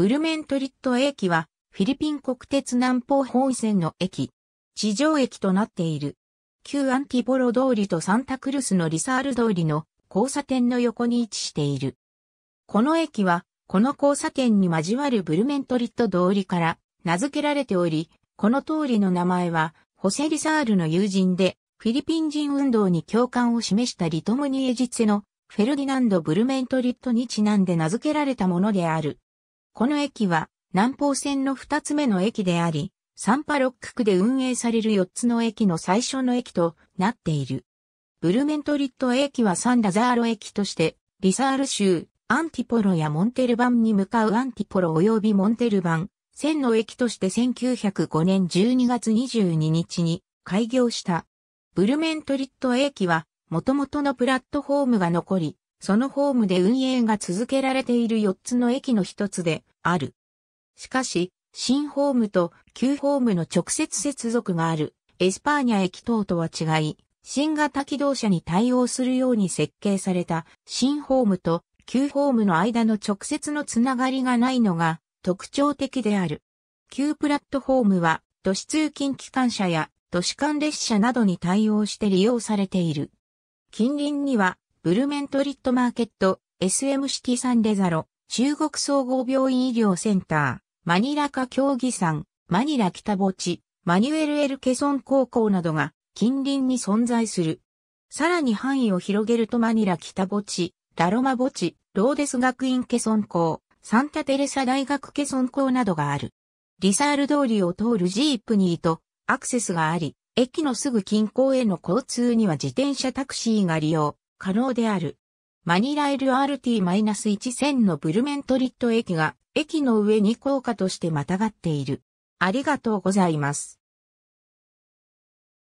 ブルメントリット駅は、フィリピン国鉄南方本線の駅、地上駅となっている。旧アンティボロ通りとサンタクルスのリサール通りの交差点の横に位置している。この駅は、この交差点に交わるブルメントリット通りから名付けられており、この通りの名前は、ホセ・リサールの友人で、フィリピン人運動に共感を示したリトムニエジツェのフェルディナンド・ブルメントリットにちなんで名付けられたものである。この駅は南方線の2つ目の駅であり、サンパロック区で運営される4つの駅の最初の駅となっている。ブルメントリット駅はサンラザーロ駅として、リサール州、アンティポロやモンテルバンに向かうアンティポロ及びモンテルバン、線の駅として1905年12月22日に開業した。ブルメントリット駅は、もともとのプラットフォームが残り、そのホームで運営が続けられている4つの駅の一つである。しかし、新ホームと旧ホームの直接接続があるエスパーニャ駅等とは違い、新型機動車に対応するように設計された新ホームと旧ホームの間の直接のつながりがないのが特徴的である。旧プラットホームは都市通勤機関車や都市間列車などに対応して利用されている。近隣にはブルメントリットマーケット、SM シティサンデザロ、中国総合病院医療センター、マニラ科競技山、マニラ北墓地、マニュエル・エルケソン高校などが近隣に存在する。さらに範囲を広げるとマニラ北墓地、ラロマ墓地、ローデス学院ケソン校、サンタテレサ大学ケソン校などがある。リサール通りを通るジープニーとアクセスがあり、駅のすぐ近郊への交通には自転車タクシーが利用可能である。マニラ LRT-1 0 0 0のブルメントリット駅が駅の上に高架としてまたがっている。ありがとうございます。